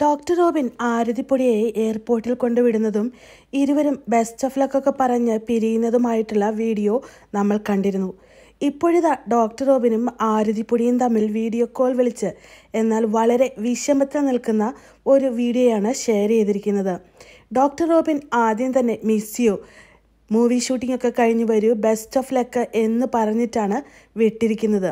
doctor Robin ആരതിപ്പൊടിയെ എയർപോർട്ടിൽ കൊണ്ടുവിടുന്നതും ഇരുവരും best of ലക്കൊക്കെ പറഞ്ഞ് പിരിയുന്നതുമായിട്ടുള്ള വീഡിയോ നമ്മൾ കണ്ടിരുന്നു ഇപ്പോഴിതാ ഡോക്ടർ റോബിനും ആരതിപ്പൊടിയും തമ്മിൽ വീഡിയോ കോൾ വിളിച്ച് എന്നാൽ വളരെ വിഷമത്തിൽ നിൽക്കുന്ന ഒരു വീഡിയോയാണ് ഷെയർ ചെയ്തിരിക്കുന്നത് ഡോക്ടർ റോബിൻ ആദ്യം തന്നെ മിസ് യു മൂവി ഷൂട്ടിംഗ് ഒക്കെ കഴിഞ്ഞ് വരൂ ബെസ്റ്റ് ഓഫ് ലക്ക് എന്ന് പറഞ്ഞിട്ടാണ് വിട്ടിരിക്കുന്നത്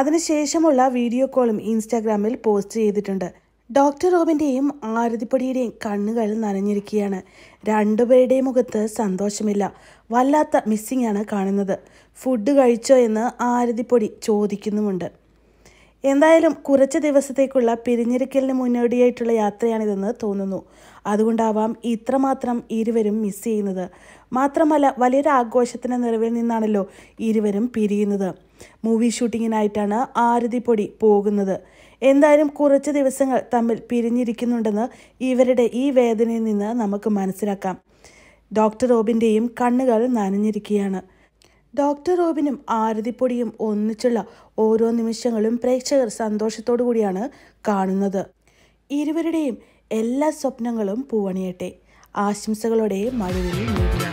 അതിനുശേഷമുള്ള വീഡിയോ കോളും ഇൻസ്റ്റാഗ്രാമിൽ പോസ്റ്റ് ചെയ്തിട്ടുണ്ട് ഡോക്ടർ റോബിൻ്റെയും ആരതിപ്പടിയുടെയും കണ്ണുകൾ നനഞ്ഞിരിക്കുകയാണ് രണ്ടുപേരുടെയും മുഖത്ത് സന്തോഷമില്ല വല്ലാത്ത മിസ്സിംഗ് ആണ് കാണുന്നത് ഫുഡ് കഴിച്ചോ എന്ന് ആരതിപ്പൊടി ചോദിക്കുന്നുമുണ്ട് എന്തായാലും കുറച്ച് ദിവസത്തേക്കുള്ള പിരിഞ്ഞിരിക്കലിന് മുന്നോടിയായിട്ടുള്ള യാത്രയാണിതെന്ന് തോന്നുന്നു അതുകൊണ്ടാവാം ഇത്രമാത്രം ഇരുവരും മിസ് ചെയ്യുന്നത് മാത്രമല്ല വലിയൊരു ആഘോഷത്തിൻ്റെ നിറവിൽ നിന്നാണല്ലോ ഇരുവരും പിരിയുന്നത് മൂവി ഷൂട്ടിങ്ങിനായിട്ടാണ് ആരതിപ്പൊടി പോകുന്നത് എന്തായാലും കുറച്ച് ദിവസങ്ങൾ തമ്മിൽ പിരിഞ്ഞിരിക്കുന്നുണ്ടെന്ന് ഇവരുടെ ഈ വേദനയിൽ നിന്ന് നമുക്ക് മനസ്സിലാക്കാം ഡോക്ടർ റോബിൻ്റെയും കണ്ണുകൾ നനഞ്ഞിരിക്കുകയാണ് ഡോക്ടർ റോബിനും ആരതിപ്പൊടിയും ഒന്നിച്ചുള്ള ഓരോ നിമിഷങ്ങളും പ്രേക്ഷകർ സന്തോഷത്തോടു കൂടിയാണ് കാണുന്നത് ഇരുവരുടെയും എല്ലാ സ്വപ്നങ്ങളും പൂവണിയട്ടെ ആശംസകളോടെ മഴവിൽ